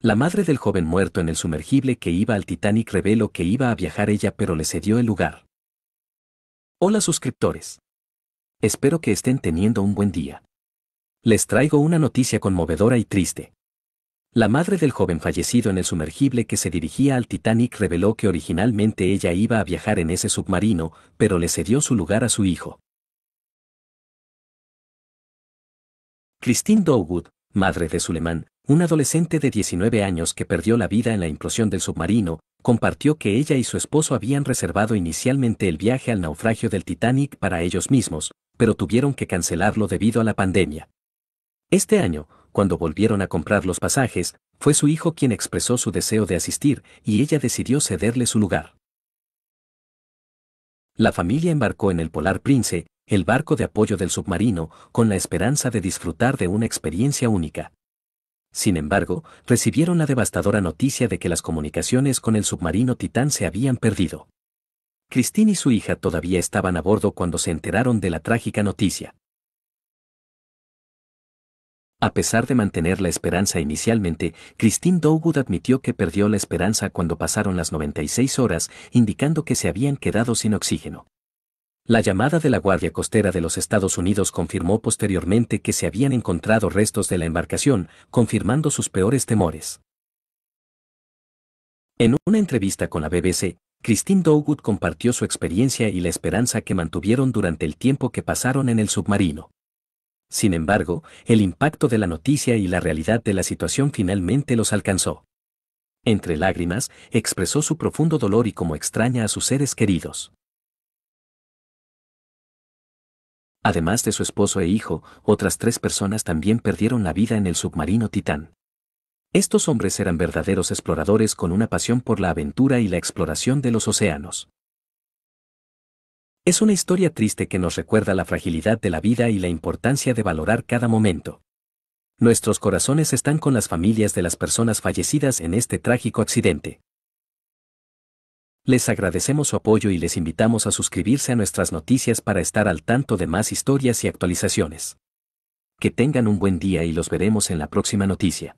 La madre del joven muerto en el sumergible que iba al Titanic reveló que iba a viajar ella pero le cedió el lugar. Hola suscriptores. Espero que estén teniendo un buen día. Les traigo una noticia conmovedora y triste. La madre del joven fallecido en el sumergible que se dirigía al Titanic reveló que originalmente ella iba a viajar en ese submarino, pero le cedió su lugar a su hijo. Christine Dowwood, madre de Suleiman, un adolescente de 19 años que perdió la vida en la implosión del submarino, compartió que ella y su esposo habían reservado inicialmente el viaje al naufragio del Titanic para ellos mismos, pero tuvieron que cancelarlo debido a la pandemia. Este año, cuando volvieron a comprar los pasajes, fue su hijo quien expresó su deseo de asistir y ella decidió cederle su lugar. La familia embarcó en el Polar Prince, el barco de apoyo del submarino, con la esperanza de disfrutar de una experiencia única. Sin embargo, recibieron la devastadora noticia de que las comunicaciones con el submarino Titán se habían perdido. Christine y su hija todavía estaban a bordo cuando se enteraron de la trágica noticia. A pesar de mantener la esperanza inicialmente, Christine Dowgood admitió que perdió la esperanza cuando pasaron las 96 horas, indicando que se habían quedado sin oxígeno. La llamada de la Guardia Costera de los Estados Unidos confirmó posteriormente que se habían encontrado restos de la embarcación, confirmando sus peores temores. En una entrevista con la BBC, Christine Dowgood compartió su experiencia y la esperanza que mantuvieron durante el tiempo que pasaron en el submarino. Sin embargo, el impacto de la noticia y la realidad de la situación finalmente los alcanzó. Entre lágrimas, expresó su profundo dolor y cómo extraña a sus seres queridos. Además de su esposo e hijo, otras tres personas también perdieron la vida en el submarino Titán. Estos hombres eran verdaderos exploradores con una pasión por la aventura y la exploración de los océanos. Es una historia triste que nos recuerda la fragilidad de la vida y la importancia de valorar cada momento. Nuestros corazones están con las familias de las personas fallecidas en este trágico accidente. Les agradecemos su apoyo y les invitamos a suscribirse a nuestras noticias para estar al tanto de más historias y actualizaciones. Que tengan un buen día y los veremos en la próxima noticia.